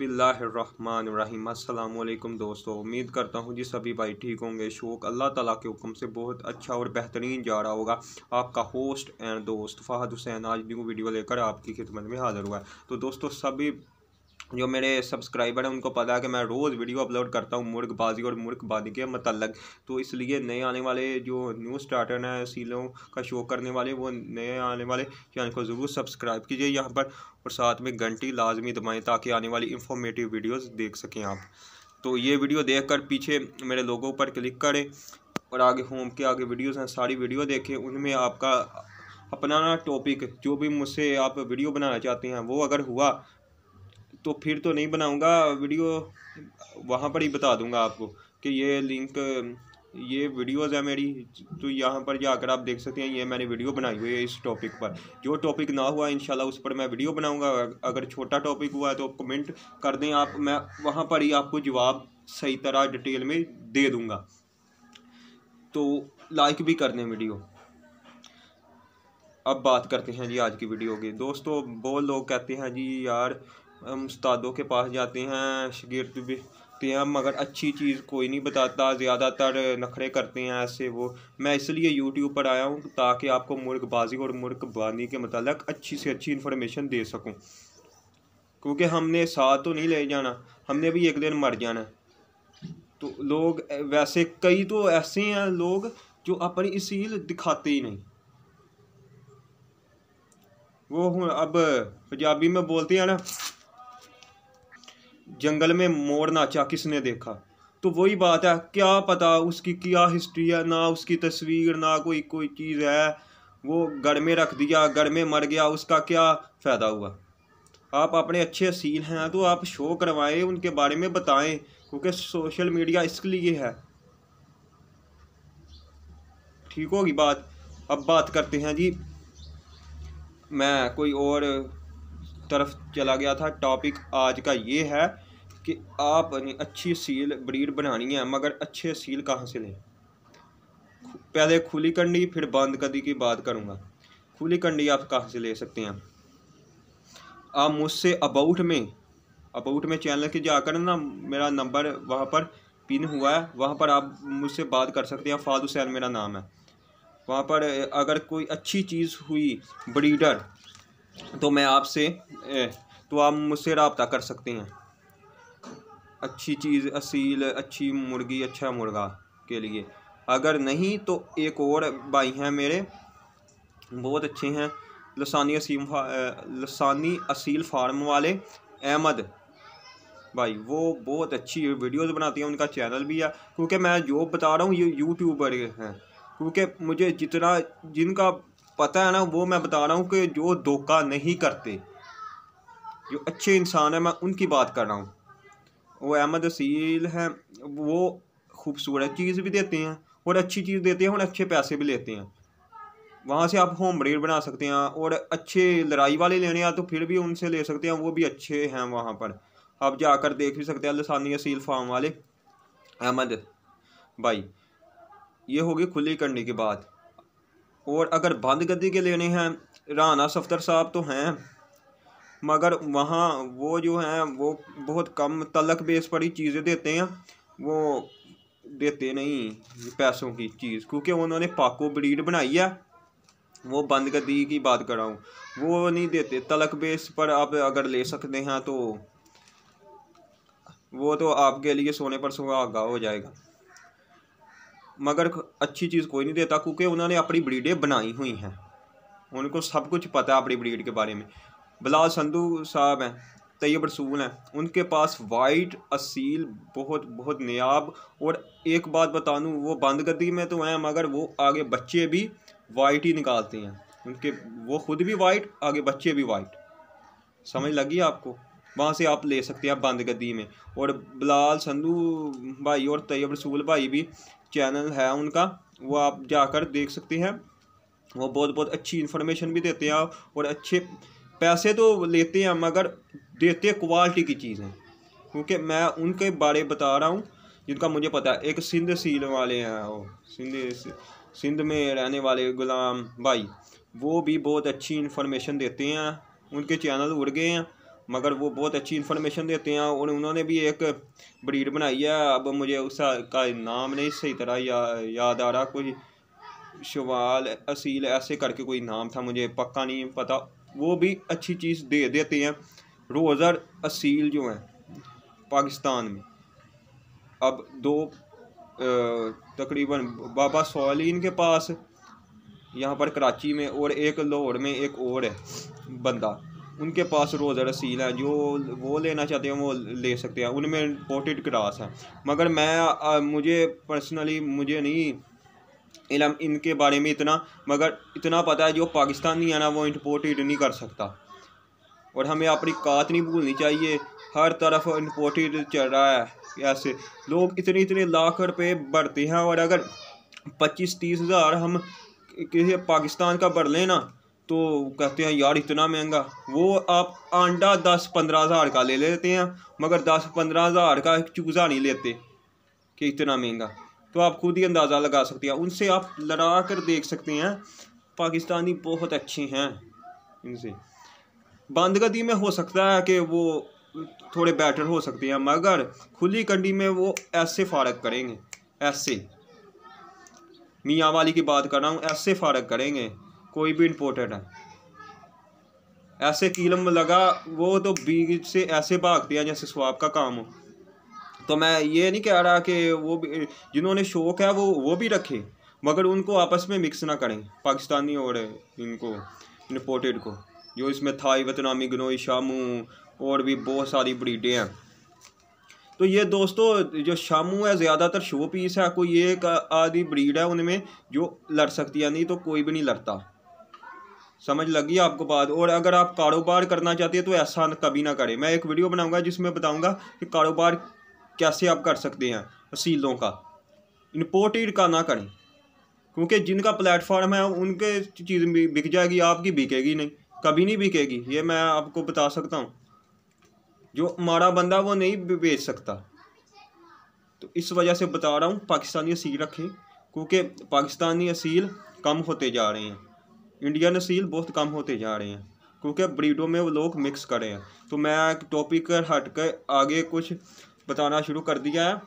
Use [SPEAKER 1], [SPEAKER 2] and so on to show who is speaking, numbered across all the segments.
[SPEAKER 1] बसमीम अल्लाम दोस्तों उम्मीद करता हूँ जी सभी भाई ठीक होंगे शोक अल्लाह ताला के हुक्म से बहुत अच्छा और बेहतरीन जा रहा होगा आपका होस्ट एंड दोस्त फहद हुसैन आज न्यू वीडियो लेकर आपकी खिदमत में हाज़िर हुआ है तो दोस्तों सभी जो मेरे सब्सक्राइबर हैं उनको पता है कि मैं रोज़ वीडियो अपलोड करता हूँ मुर्गबाजी और मुर्गबाजी के मतलब तो इसलिए नए आने वाले जो न्यू स्टार्टर हैं सीलों का शो करने वाले वो नए आने वाले चैनल को ज़रूर सब्सक्राइब कीजिए यहाँ पर और साथ में घंटी लाजमी दबाएँ ताकि आने वाली इन्फॉर्मेटिव वीडियोज़ देख सकें आप तो ये वीडियो देख कर पीछे मेरे लोगों पर क्लिक करें और आगे होम के आगे वीडियोज़ हैं सारी वीडियो देखें उनमें आपका अपना टॉपिक जो भी मुझसे आप वीडियो बनाना चाहते हैं वो अगर हुआ तो फिर तो नहीं बनाऊंगा वीडियो वहाँ पर ही बता दूंगा आपको कि ये लिंक ये वीडियोस है मेरी तो यहाँ पर जाकर आप देख सकते हैं ये मैंने वीडियो बनाई हुई है इस टॉपिक पर जो टॉपिक ना हुआ इंशाल्लाह उस पर मैं वीडियो बनाऊंगा अगर छोटा टॉपिक हुआ है तो कमेंट कर दें आप मैं वहाँ पर ही आपको जवाब सही तरह डिटेल में दे दूँगा तो लाइक भी कर दें वीडियो अब बात करते हैं जी आज की वीडियो की दोस्तों बहुत लोग कहते हैं जी यार उस्तादों के पास जाते हैं शगिर्द भी ते हैं मगर अच्छी चीज़ कोई नहीं बताता ज़्यादातर नखरे करते हैं ऐसे वो मैं इसलिए यूट्यूब पर आया हूँ ताकि आपको मुर्गबाजी और मुर्गबानी के मतलब अच्छी से अच्छी इन्फॉर्मेशन दे सकूँ क्योंकि हमने साथ तो नहीं ले जाना हमने भी एक दिन मर जाना तो लोग वैसे कई तो ऐसे हैं लोग जो अपनी इसील दिखाते ही नहीं वो हूँ अब पंजाबी में बोलते हैं ना जंगल में मोर नाचा किसने देखा तो वही बात है क्या पता उसकी क्या हिस्ट्री है ना उसकी तस्वीर ना कोई कोई चीज़ है वो घर में रख दिया घर में मर गया उसका क्या फ़ायदा हुआ आप अपने अच्छे सीन हैं तो आप शो करवाएं उनके बारे में बताएं क्योंकि सोशल मीडिया इसके लिए है ठीक होगी बात अब बात करते हैं जी मैं कोई और तरफ चला गया था टॉपिक आज का ये है कि आपने अच्छी सील ब्रीड बनानी है मगर अच्छे सील कहाँ से लें पहले खुली कंडी फिर बंद कदी की बात करूँगा खुली कंडी आप कहाँ से ले सकते हैं आप मुझसे अबाउट में अबाउट में चैनल के जाकर ना मेरा नंबर वहाँ पर पिन हुआ है वहाँ पर आप मुझसे बात कर सकते हैं फाद हुसैन मेरा नाम है वहाँ पर अगर कोई अच्छी चीज़ हुई ब्रीडर तो मैं आपसे तो आप मुझसे रबता कर सकते हैं अच्छी चीज़ असील अच्छी मुर्गी अच्छा मुर्गा के लिए अगर नहीं तो एक और भाई हैं मेरे बहुत अच्छे हैं लसानी असीम लसानी असील फार्म वाले अहमद भाई वो बहुत अच्छी वीडियोस बनाती हैं उनका चैनल भी है क्योंकि मैं जो बता रहा हूँ ये यूट्यूबर हैं क्योंकि मुझे जितना जिनका पता है ना वो मैं बता रहा हूँ कि जो धोखा नहीं करते जो अच्छे इंसान हैं मैं उनकी बात कर रहा हूँ वो अहमद असील है वो खूबसूरत चीज़ भी देते हैं और अच्छी चीज़ देते हैं और अच्छे पैसे भी लेते हैं वहाँ से आप होम ब्रेड बना सकते हैं और अच्छे लड़ाई वाले लेने हैं तो फिर भी उनसे ले सकते हैं वो भी अच्छे हैं वहाँ पर आप जाकर देख भी सकते हैं लसानी असील फार्म वाले अहमद भाई ये होगी खुली करने की बात और अगर बंद गद्दी के लेने हैं राना सफ्तर साहब तो हैं मगर वहाँ वो जो हैं वो बहुत कम तलक बेस पर ही चीज़ें देते हैं वो देते नहीं पैसों की चीज़ क्योंकि उन्होंने पाको ब्रीड बनाई है वो बंद कर दी की बात कराऊँ वो नहीं देते तलक बेस पर आप अगर ले सकते हैं तो वो तो आपके लिए सोने पर सुहागा हो जाएगा मगर अच्छी चीज़ कोई नहीं देता क्योंकि उन्होंने अपनी ब्रीडें बनाई हुई हैं उनको सब कुछ पता है अपनी ब्रीड के बारे में बलाल संधु साहब हैं तैयब रसूल हैं उनके पास वाइट असील बहुत बहुत नयाब और एक बात बता दूँ वो गद्दी में तो हैं मगर वो आगे बच्चे भी वाइट ही निकालते हैं उनके वो खुद भी वाइट आगे बच्चे भी वाइट समझ लगी आपको वहाँ से आप ले सकते हैं बंद गद्दी में और बिलाल संधु भाई और तैयब रसूल भाई भी चैनल है उनका वो आप जाकर देख सकते हैं वो बहुत बहुत अच्छी इन्फॉर्मेशन भी देते हैं और अच्छे पैसे तो लेते हैं मगर देते क्वालिटी की चीज़ें क्योंकि मैं उनके बारे बता रहा हूँ जिनका मुझे पता है एक सिंध सील वाले हैं वो सिंध सिंध में रहने वाले गुलाम भाई वो भी बहुत अच्छी इन्फॉर्मेशन देते हैं उनके चैनल उड़ गए हैं मगर वो बहुत अच्छी इन्फॉर्मेशन देते हैं और उन्होंने भी एक ब्रीड बनाई है अब मुझे उसका नाम नहीं सही तरह या, याद आ रहा कोई शवाल असील ऐसे करके कोई नाम था मुझे पक्का नहीं पता वो भी अच्छी चीज़ दे देते हैं रोज़र असील जो हैं पाकिस्तान में अब दो तकरीबन बाबा सोलिन के पास यहाँ पर कराची में और एक लाहौर में एक और है बंदा उनके पास रोज़र असील है जो वो लेना चाहते हैं वो ले सकते हैं उनमें इम्पोर्टेड क्रास हैं मगर मैं आ, मुझे पर्सनली मुझे नहीं इलम इनके बारे में इतना मगर इतना पता है जो पाकिस्तानी है ना वो इंपोर्टेड नहीं कर सकता और हमें अपनी कात नहीं भूलनी चाहिए हर तरफ इंपोर्टेड चल रहा है ऐसे लोग इतने इतने लाख रुपये बढ़ते हैं और अगर पच्चीस तीस हज़ार हम किसी पाकिस्तान का बढ़ लेना तो कहते हैं यार इतना महंगा वो आप अंडा दस पंद्रह हज़ार का ले लेते हैं मगर दस पंद्रह हज़ार का चूज़ा नहीं लेते कि इतना महंगा तो आप खुद ही अंदाज़ा लगा सकते हैं उनसे आप लड़ा कर देख सकते हैं पाकिस्तानी बहुत अच्छे हैं इनसे बंदगदी में हो सकता है कि वो थोड़े बेटर हो सकते हैं मगर खुली कंडी में वो ऐसे फ़ारक करेंगे ऐसे मियाँ वाली की बात कर रहा हूँ ऐसे फ़ारक करेंगे कोई भी इम्पोर्टेंट है ऐसे कीलम लगा वो तो बीच से ऐसे भागते हैं जैसे स्वाब का काम हो तो मैं ये नहीं कह रहा कि वो जिन्होंने शौक़ है वो वो भी रखे मगर उनको आपस में मिक्स ना करें पाकिस्तानी और इनको इम्पोर्टेड को जो इसमें थाई वतनामी गनोई शामू और भी बहुत सारी ब्रीडें हैं तो ये दोस्तों जो शामू है ज़्यादातर शो पीस है कोई एक आदि ब्रीड है उनमें जो लड़ सकती है नहीं तो कोई भी नहीं लड़ता समझ लगी आपको बात और अगर आप कारोबार करना चाहते हैं तो ऐसा कभी ना करें मैं एक वीडियो बनाऊंगा जिसमें बताऊंगा कि कारोबार कैसे आप कर सकते हैं असीलों का इम्पोर्टेड का ना करें क्योंकि जिनका प्लेटफॉर्म है उनके चीज़ बिक जाएगी आपकी बिकेगी नहीं कभी नहीं बिकेगी ये मैं आपको बता सकता हूँ जो हमारा बंदा वो नहीं बेच सकता तो इस वजह से बता रहा हूँ पाकिस्तानी असील रखें क्योंकि पाकिस्तानी असील कम होते जा रहे हैं इंडियन असील बहुत कम होते जा रहे हैं क्योंकि ब्रीडों में वो लोग मिक्स कर रहे हैं तो मैं टॉपिक कर हट कर आगे कुछ बताना शुरू कर दिया है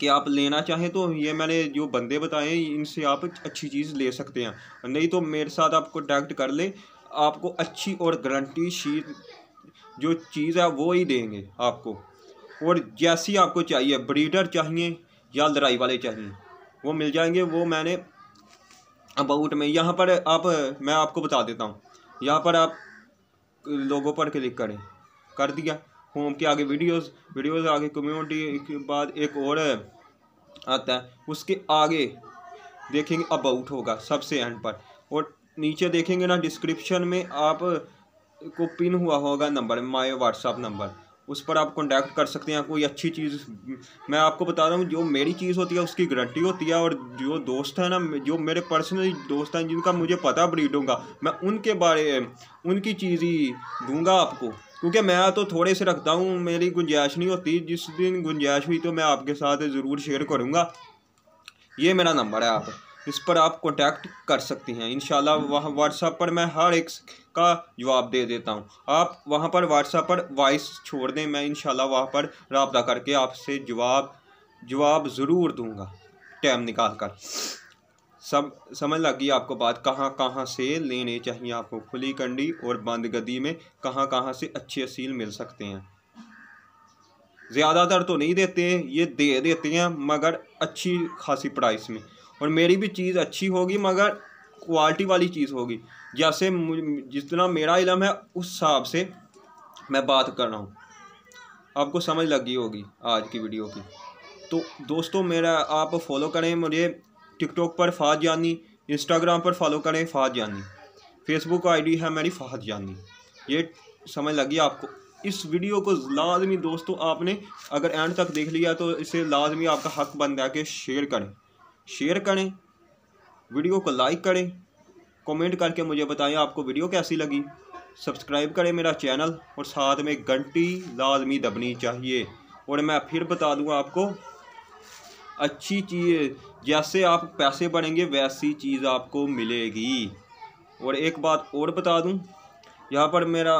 [SPEAKER 1] कि आप लेना चाहें तो ये मैंने जो बंदे बताए इनसे आप अच्छी चीज़ ले सकते हैं नहीं तो मेरे साथ आप कॉन्टैक्ट कर ले आपको अच्छी और गारंटी शीट जो चीज़ है वो ही देंगे आपको और जैसी आपको चाहिए ब्रीडर चाहिए या लड़ाई वाले चाहिए वो मिल जाएंगे वो मैंने अबाउट में यहाँ पर आप मैं आपको बता देता हूँ यहाँ पर आप लोगों पर क्लिक करें कर दिया होम के आगे वीडियोस वीडियोस आगे कम्युनिटी के बाद एक और आता है उसके आगे देखेंगे अबाउट होगा सबसे एंड पर और नीचे देखेंगे ना डिस्क्रिप्शन में आप को पिन हुआ होगा नंबर माय व्हाट्सअप नंबर उस पर आप कॉन्टैक्ट कर सकते हैं कोई अच्छी चीज़ मैं आपको बता रहा हूँ जो मेरी चीज़ होती है उसकी गारंटी होती है और जो दोस्त हैं ना जो मेरे पर्सनली दोस्त हैं जिनका मुझे पता ब्रीडों का मैं उनके बारे उनकी चीज़ ही दूंगा आपको क्योंकि मैं तो थोड़े से रखता हूँ मेरी गुंजाइश नहीं होती जिस दिन गुंजाइश हुई तो मैं आपके साथ ज़रूर शेयर करूँगा ये मेरा नंबर है आप इस पर आप कॉन्टैक्ट कर सकती हैं इन वहाँ व्हाट्सएप पर मैं हर एक का जवाब दे देता हूँ आप वहाँ पर व्हाट्सएप पर वॉइस छोड़ दें मैं इन वहाँ पर रबा करके आपसे जवाब जवाब ज़रूर दूँगा टाइम निकाल कर सब समझ लग गई आपको बात कहाँ कहाँ से लेने चाहिए आपको खुली कंडी और बंद गद्दी में कहाँ कहाँ से अच्छे असील मिल सकते हैं ज़्यादातर तो नहीं देते हैं ये दे देते हैं मगर अच्छी खासी प्राइस में और मेरी भी चीज़ अच्छी होगी मगर क्वालिटी वाली चीज़ होगी जैसे जितना मेरा इलम है उस हिसाब से मैं बात कर रहा हूँ आपको समझ लगी होगी आज की वीडियो की तो दोस्तों मेरा आप फॉलो करें मुझे टिकटॉक पर फाद जानी इंस्टाग्राम पर फॉलो करें फाद जानी फेसबुक आईडी है मेरी फहद जानी ये समझ लगी आपको इस वीडियो को लाजमी दोस्तों आपने अगर एंड तक देख लिया तो इसे लाजमी आपका हक बनता है कि शेयर करें शेयर करें वीडियो को लाइक करें कमेंट करके मुझे बताएं आपको वीडियो कैसी लगी सब्सक्राइब करें मेरा चैनल और साथ में घंटी लाजमी दबनी चाहिए और मैं फिर बता दूँ आपको अच्छी चीज़ जैसे आप पैसे बढ़ेंगे वैसी चीज़ आपको मिलेगी और एक बात और बता दूं यहाँ पर मेरा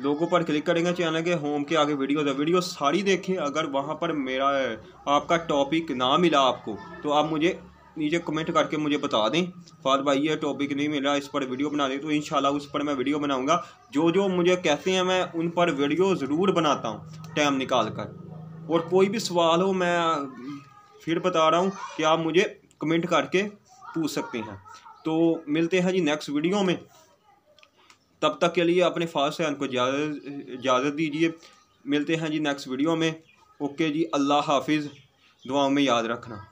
[SPEAKER 1] लोगों पर क्लिक करेंगे चैनल के होम के आगे वीडियो है वीडियो सारी देखें अगर वहाँ पर मेरा आपका टॉपिक ना मिला आपको तो आप मुझे नीचे कमेंट करके मुझे बता दें फाद भाई ये टॉपिक नहीं मिला इस पर वीडियो बना दें तो इन उस पर मैं वीडियो बनाऊँगा जो जो मुझे कहते हैं मैं उन पर वीडियो ज़रूर बनाता हूँ टाइम निकाल कर और कोई भी सवाल हो मैं फिर बता रहा हूँ कि आप मुझे कमेंट करके पूछ सकते हैं तो मिलते हैं जी नेक्स्ट वीडियो में तब तक के लिए अपने फास्ट फैन को इजाज़त दीजिए मिलते हैं जी नेक्स्ट वीडियो में ओके जी अल्लाह हाफिज़ दुआओं में याद रखना